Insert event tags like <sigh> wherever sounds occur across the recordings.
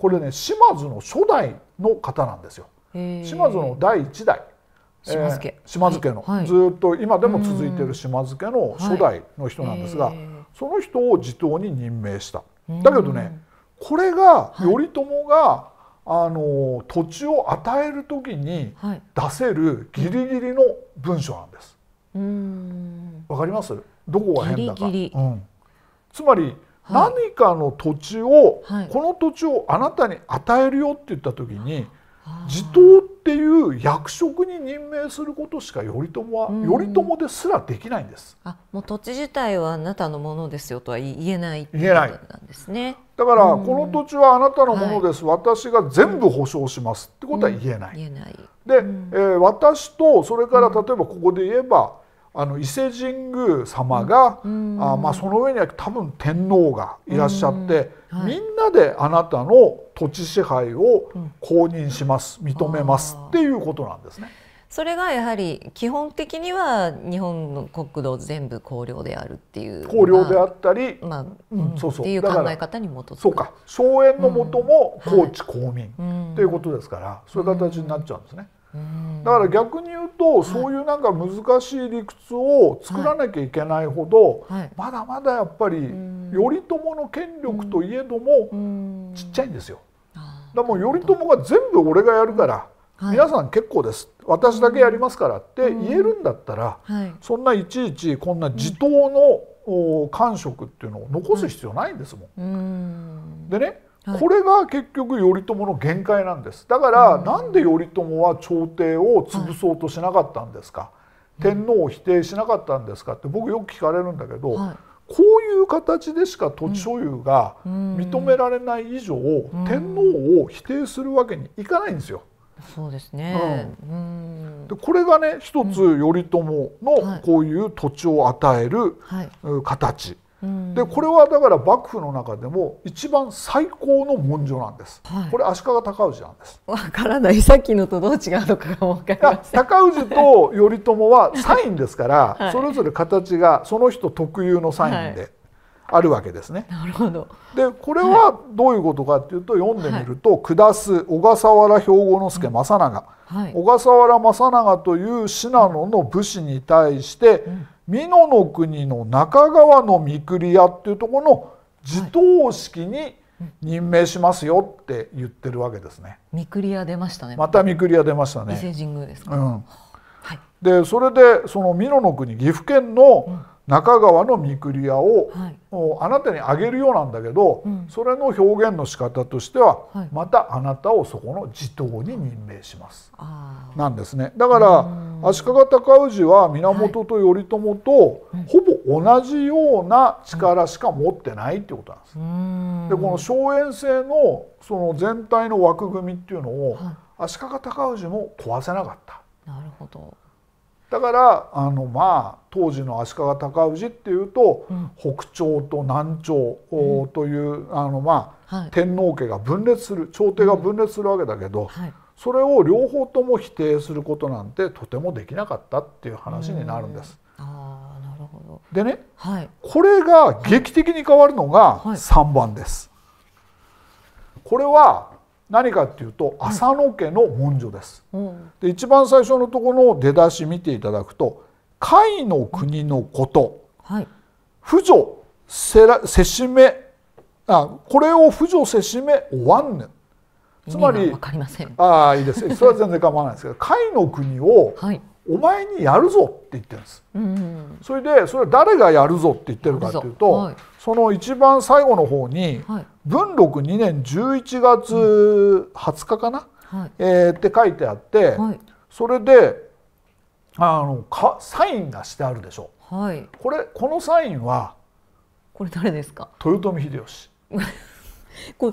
これね島津の初代の方なんですよ。島津の第一代島津家,、えー、島津家の、はい、ずっと今でも続いている島津家の初代の人なんですが、はい、その人を地頭に任命した。だけどねこれが頼朝が、はいあの土地を与える時に出せるギリギリの文書なんです。わ、はい、かりますどこが変だか。ギリギリうん、つまり何かの土地を、はい、この土地をあなたに与えるよって言った時に地頭っていう役職に任命することしか頼朝は、頼朝ですらできないんです。あもう土地自体はあなたのものですよとは言えない言えないなんですね。だから、この土地はあなたのものです、はい、私が全部保証しますってことは言えない。うん、言えないで、えー、私とそれから例えばここで言えば、あの伊勢神宮様が、うん、あまあ、その上には多分天皇がいらっしゃって、はい、みんなであなたの土地支配を公認します、うん、認めますっていうことなんですね。それがやはり基本的には日本の国土全部公領であるっていう公領であったり、まあうん、そうそうっていう考え方に基づくそうか荘園のもとも公地公民、うん、っていうことですから、そういう形になっちゃうんですね。だから逆に言うと、はい、そういうなんか難しい理屈を作らなきゃいけないほど、はい、まだまだやっぱり頼朝の権力といえどもちっちゃいんですよ。だもう頼朝が全部俺がやるから、はい、皆さん結構です私だけやりますからって言えるんだったら、そんないちいちこんな地頭の官職っていうのを残す必要ないんですもん。でねはい、これが結局頼朝の限界なんですだから、うん、なんで頼朝は朝廷を潰そうとしなかったんですか、はい、天皇を否定しなかったんですかって僕よく聞かれるんだけど、はい、こういう形でしか土地所有が認められない以上、うん、天皇を否定するわけにいかないんですよ。そうですね、うん、でこれがね一つ頼朝のこういう土地を与える形、でこれはだから幕府の中でも一番最高の文書なんです、はい、これ足利尊氏なんですわからないさっきのとどう違うのかが分かり尊氏と頼朝はサインですから、<laughs> はい、それぞれ形がその人特有のサインであるわけですね、はい、なるほどでこれはどういうことかっていうと読んでみると「下す小笠原兵庫之助政長」小笠原政長という信濃の武士に対して、うん美濃の国の中川の御栗屋っていうところの地頭式に任命しますよって言ってるわけですね。御栗屋出ましたね。また御栗屋出ましたね。伊勢神宮ですか。うん。はい。でそれでその美濃の国岐阜県の、中川の御厨を、はい、あなたにあげるようなんだけど、うん、それの表現の仕方としては、はい、またあなたをそこの地頭に任命します、はい、なんですねだから足利尊氏は源と頼朝とほぼ同じような力しか持ってないってことなんです。でこの荘園制のその全体の枠組みっていうのを足利尊氏も壊せなかった。なるほどだからあのまあ当時の足利尊氏っていうと、うん、北朝と南朝という、うん、あのまあ、はい、天皇家が分裂する朝廷が分裂するわけだけど、うんはい、それを両方とも否定することなんてとてもできなかったっていう話になるんです。あなるほどでね、はい、これが劇的に変わるのが3番です。これは何かっていうと浅野家の文書です、うん、で一番最初のところの出だし見ていただくと「甲斐の国のこと」はい「婦女せらせしめ」あこれを婦女せしめおわんねん。つまりああいいですそれは全然構わないですけど甲斐 <laughs> の国を、はい、お前にやるぞって言ってるんです、うん、それでそれは誰がやるぞって言ってるかっていうと、はい、その一番最後の方に、文禄2年11月20日かな、はい、えー、って書いてあって、それであのかサインがしてあるでしょう、はい、これこのサインはこれ誰ですか豊臣秀吉 <laughs> これ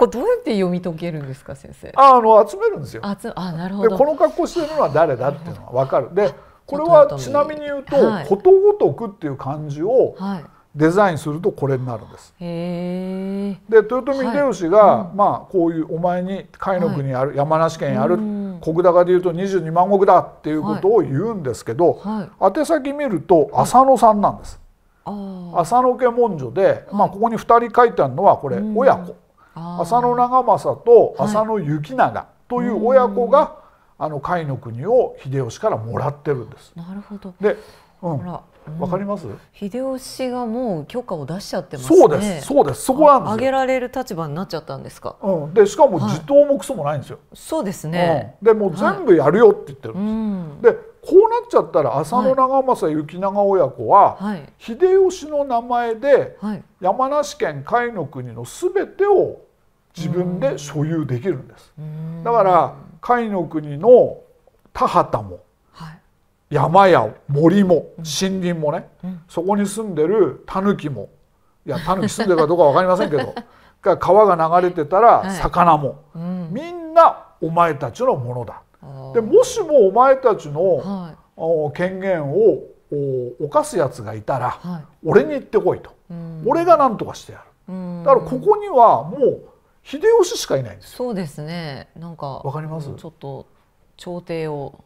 これどうやって読み解けるんですか先生あの集めるんですよあなるほどこの格好してるのは誰だっていうのは分かるでこれはちなみに言うと「はい、ことごとく」っていう漢字をデザインするとこれになるんです。で豊臣秀吉が、はいまあこういうお前に甲斐の国ある、はい、山梨県やる、石高でいうと22万石だっていうことを言うんですけど、宛先見ると浅野さんなんです。浅野家文書で、まあここに2人書いてあるのはこれ親子。浅野長政と浅野行長という親子が、はい、あの甲斐の国を秀吉からもらってるんです。なるほどで、うん、わ、かります秀吉がもう許可を出しちゃってます、ね、そうですそうですそこなんです上げられる立場になっちゃったんですか、うん、でしかも地頭もクソもないんですよ、はい、そうですね、うん、でもう全部やるよって言ってるんです、はい、でこうなっちゃったら浅野長政行長親子は、秀吉の名前で山梨県甲斐の国の全てを自分で所有できるんです。だから甲斐の国の田畑も、山や森も森林もね、そこに住んでるタヌキもいや <laughs> タヌキ住んでるかどうか分かりませんけど <laughs> 川が流れてたら魚も、みんなお前たちのものだ。でもしもお前たちの,、権限を犯すやつがいたら、はい、俺に言ってこいと、うん、俺が何とかしてやる、うん、だからここにはもう秀吉しかいないんですそうですねなんかわかりますちょっと朝廷を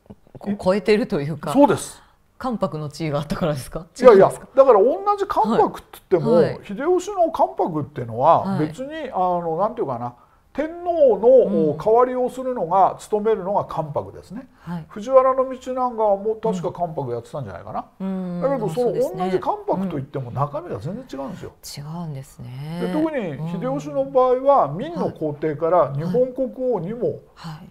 超えてるというかそうです関白の地位があったからですかいやいやだから同じ関白って言っても、はい、秀吉の関白っていうのは別に、はい、あのなんていうかな天皇の代わりをするのが、務めるのが関白ですね、はい、藤原道長も確か関白やってたんじゃないかな、うん、だけどその同じ関白といっても中身が全然違うんですよ、うん、違うんですねで特に秀吉の場合は明の皇帝から日本国王にも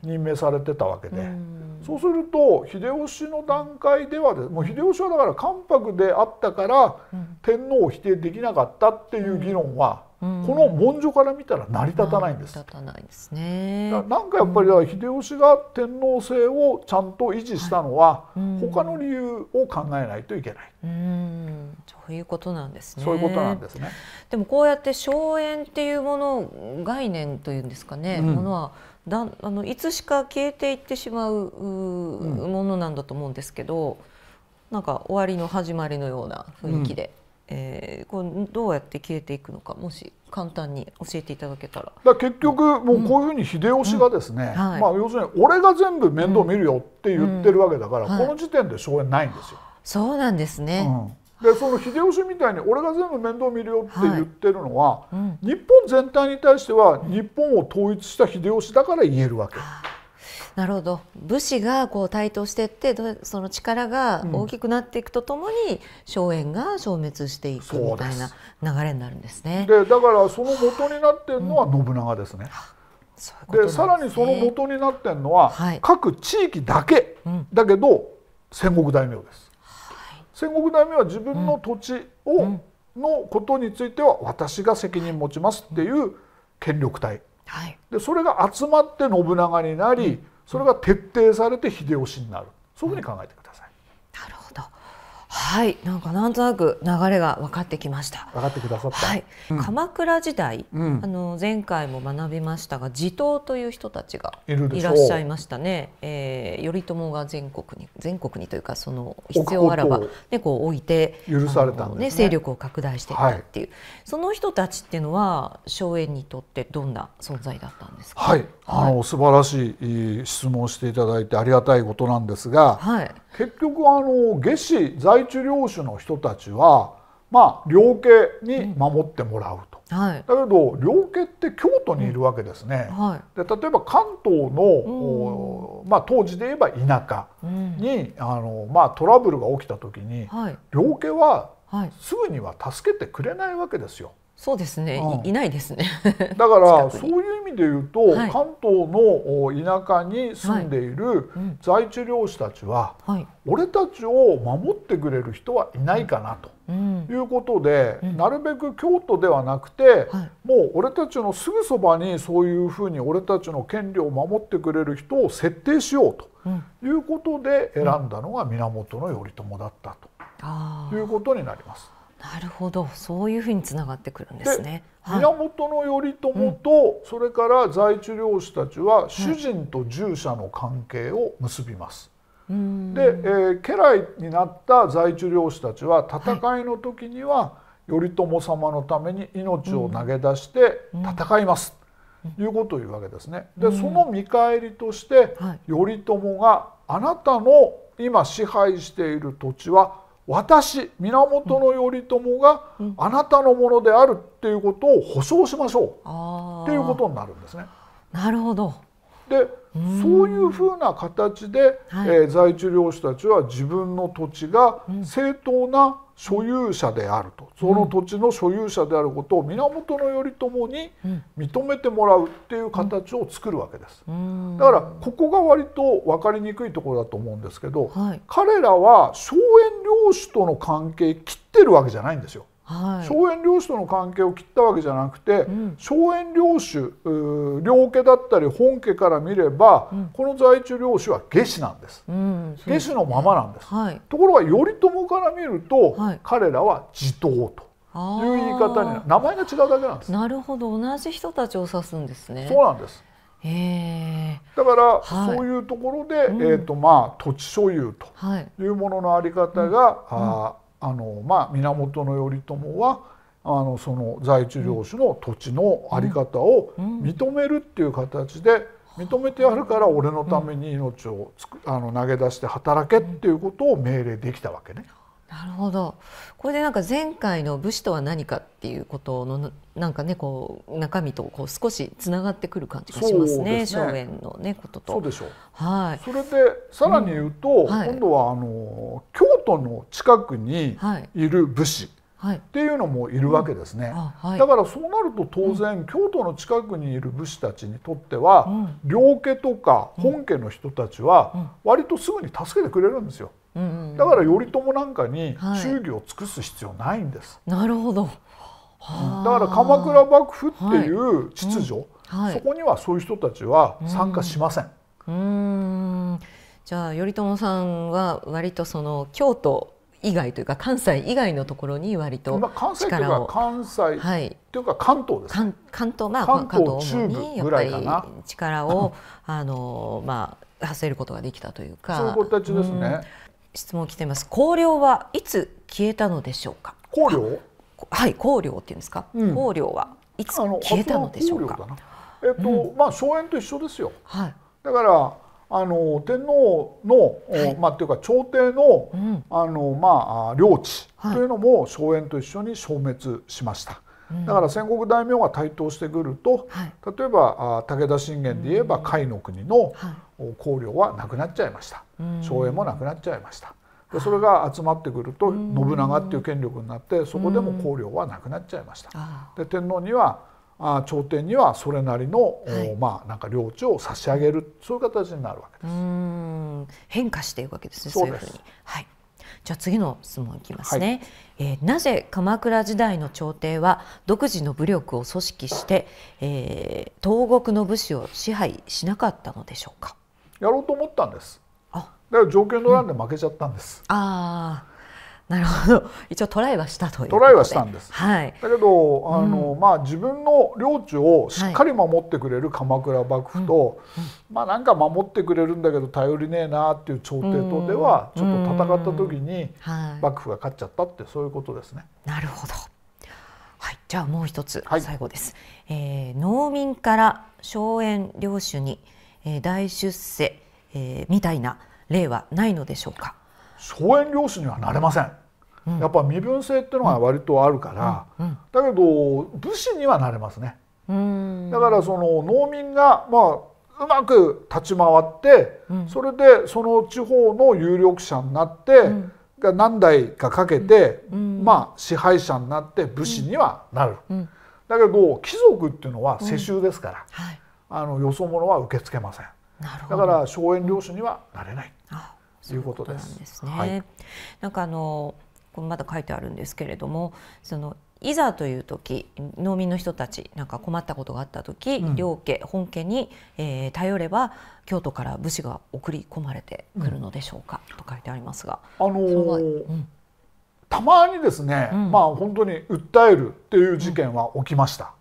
任命されてたわけで、はいはいそうすると秀吉の段階ではもう秀吉はだから関白であったから天皇を否定できなかったっていう議論は、この文書から見たら成り立たないんです。成り立たないですね。なんかやっぱり秀吉が天皇制をちゃんと維持したのは、他の理由を考えないといけない。うん、そういうことなんですね。そういうことなんですね。でもこうやって荘園っていうもの概念というんですかね、うん、ものはだあのいつしか消えていってしまうう、うものなんだと思うんですけど、なんか終わりの始まりのような雰囲気で。うえー、こうどうやって消えていくのかもし簡単に教えていただけたら。だ結局もうこういうふうに秀吉がですね、まあ要するに俺が全部面倒見るよって言ってるわけだから、うんはい、この時点で荘園ないんですよ。そうなんですね。でその秀吉みたいに俺が全部面倒見るよって言ってるのは、はい、日本全体に対しては日本を統一した秀吉だから言えるわけ。なるほど武士がこう台頭していってその力が大きくなっていくとともに荘園が消滅していくみたいな流れになるんですね。でだからその元になってるのは信長ですね。うん、で、さらにその元になってるのは、各地域だけ、うん、だけど戦国大名です。はい、戦国大名は自分の土地を、うん、のことについては私が責任持ちますっていう権力体、はい、でそれが集まって信長になり、それが徹底されて秀吉になるそういうふうに考えてくはいなんかなんとなく流れが分かってきました分かってくださった、はい、鎌倉時代、うん、あの前回も学びましたが地頭という人たちがいらっしゃいましたね、えー、頼朝が全国に全国にというかその必要あらば、ね、こう置いて許されたね、ね、勢力を拡大していたっていう、はい、その人たちっていうのは荘園にとってどんな存在だったんですかはい、あの、素晴らしい質問していただいてありがたいことなんですが、はい、結局あの下士在チ領主の人たちはまあ領家に守ってもらうと、うんはい、だけど領家って京都にいるわけですね、うんはい、で例えば関東の、うん、まあ、当時で言えば田舎に、あのまあ、トラブルが起きた時に、はい、領家はすぐには助けてくれないわけですよ。そうですね、うん、いないですね <laughs> だからそういう意味で言うと、はい、関東の田舎に住んでいる在地漁師たちは、はい、俺たちを守ってくれる人はいないかなと。いうことで、うん、なるべく京都ではなくて、もう俺たちのすぐそばにそういうふうに俺たちの権利を守ってくれる人を設定しようということで選んだのが源頼朝だったということになります。なるほどそういうふうにつながってくるんですね。源頼朝と、それから在地領主たちは主人と従者の関係を結びます。で、えー、家来になった在地領主たちは戦いの時には、頼朝様のために命を投げ出して戦います、ということを言うわけですね。でその見返りとして、頼朝があなたの今支配している土地は私源頼朝があなたのものであるっていうことを保証しましょうっていうことになるんですね。なるほどでそういうふうな形で、はい、えー、在地領主たちは自分の土地が正当な所有者であると、その土地の所有者であることを源頼朝に認めてもらうっていう形を作るわけです。だからここが割と分かりにくいところだと思うんですけど、はい、彼らは荘園領主との関係切ってるわけじゃないんですよ。荘園領主との関係を切ったわけじゃなくて荘園、領主領家だったり本家から見れば、この在中領主は下司なんです、下司のままなんです、ところが頼朝から見ると、彼らは地頭と。いう言い方に名前が違うだけなんです。なるほど、同じ人たちを指すんですね。そうなんです。だから、そういうところで、えっ、とまあ土地所有というもののあり方が、ああの、まあ、源頼朝はあのその在地領主の土地の在り方を認めるっていう形で認めてやるから俺のために命をあの投げ出して働けっていうことを命令できたわけね。なるほどこれでなんか前回の武士とは何かっていうことのなんかねこう中身とこう少しつながってくる感じがしますね荘園、ね、のねことと。そうでしょう、はい、それでさらに言うと、うんはい、今度はあの京都の近くにいる武士。はい、っていうのもいるわけですね、うんはい、だからそうなると当然、うん、京都の近くにいる武士たちにとっては、うん、両家とか本家の人たちは割とすぐに助けてくれるんですよ。だから頼朝なんかに忠義を尽くす必要ないんです。はい、なるほどだから鎌倉幕府っていう秩序、はいうんはい、そこにはそういう人たちは参加しません。うんじゃあ頼朝さんは割とその京都以外というか関西以外のところに割と力を関西というか関西、はい、というか関東です、関東まあ関東中部ぐらいかな力をあのまあ発せることができたというかそういう子たちですね、質問来てます香料はいつ消えたのでしょうか香料はい香料って言うんですか、うん、香料はいつ消えたのでしょうかえっと、うん、まあ荘園と一緒ですよ、はい、だからあの天皇の、はい、まあっていうか朝廷の、うん、あのまあ領地というのも荘園と一緒に消滅しました、はい、だから戦国大名が台頭してくると、例えば武田信玄で言えば甲斐の国の、香料はなくなっちゃいました荘園もなくなっちゃいました。でそれが集まってくると信長っていう権力になってそこでも香料はなくなっちゃいました。で天皇にはあ朝廷にはそれなりの、はい、まあなんか領地を差し上げるそういう形になるわけです。変化していくわけですね。そういうふうに。はい。じゃあ次の質問いきますね、はい、えー、なぜ鎌倉時代の朝廷は独自の武力を組織して、えー、東国の武士を支配しなかったのでしょうか。やろうと思ったんですだから条件の欄で負けちゃったんです、うん、ああなるほど一応トライはしたというトライはしたんです、はい、だけどあの、うん、まあ、自分の領地をしっかり守ってくれる鎌倉幕府と、はいうん、まあ、なんか守ってくれるんだけど頼りねえなあっていう朝廷とではちょっと戦った時に幕府が勝っちゃったってそういうことですね。はい、なるほどはい、じゃあもう一つ、最後です、えー、農民から荘園領主にえ大出世、えみたいな例はないのでしょうか荘園領主にはなれません、うん、やっぱ身分制っていうのが割とあるから、うんうん、だけど武士にはなれますねだからその農民がまあうまく立ち回って、それでその地方の有力者になって、が何代かかけて、まあ支配者になって武士にはなる、だけど貴族っていうのは世襲ですから、はいあのよそ者は受け付けませんだから荘園領主にはなれないということです。ううですねはい、なんかあのこまだ書いてあるんですけれどもそのいざという時農民の人たちなんか困ったことがあった時、うん、両家本家に、えー、頼れば京都から武士が送り込まれてくるのでしょうか、うん、と書いてありますが。あのーうん、たまにですね、まあ本当に訴えるっていう事件は起きました。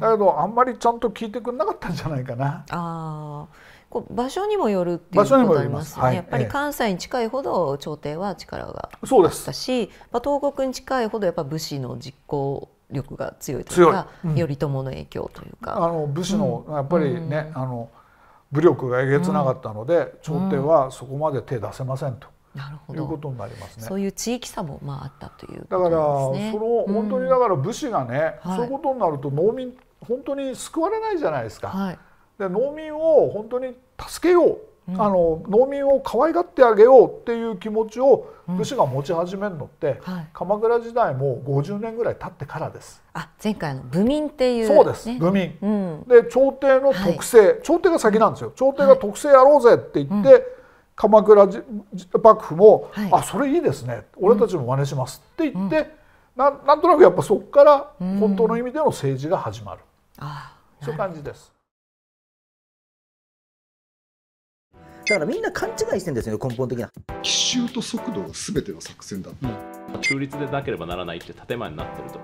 だけどあんまりちゃんと聞いてくれなかったんじゃないかな。あこう場所にもよるっていうことありますよね、はい、やっぱり関西に近いほど朝廷は力があったし、まあ、東国に近いほどやっぱ武士の実行力が強いというか、うん、頼朝の影響というか。あの武士のやっぱりね、うん、あの武力がえげつなかったので、朝廷はそこまで手出せませんと。なるほどいうことになりますね。そういう地域差もまああったという、だからその本当にだから武士がね、そういうことになると農民、本当に救われないじゃないですか。で農民を本当に助けようあの農民を可愛がってあげようっていう気持ちを武士が持ち始めるのって、うんはい、鎌倉時代も50年ぐらい経ってからです。あ前回の武民っていう、そうです、武民、うん、で朝廷の特性、はい、朝廷が先なんですよ朝廷が特性やろうぜって言って、鎌倉幕府も「はい、あそれいいですね俺たちも真似します」って言って、うん、ななんとなくやっぱそこから本当の意味での政治が始まる、うん、そういう感じです。だからみんな勘違いしてんですよ根本的な奇襲と速度が全ての作戦だっ中立でなければならないって建前になってると。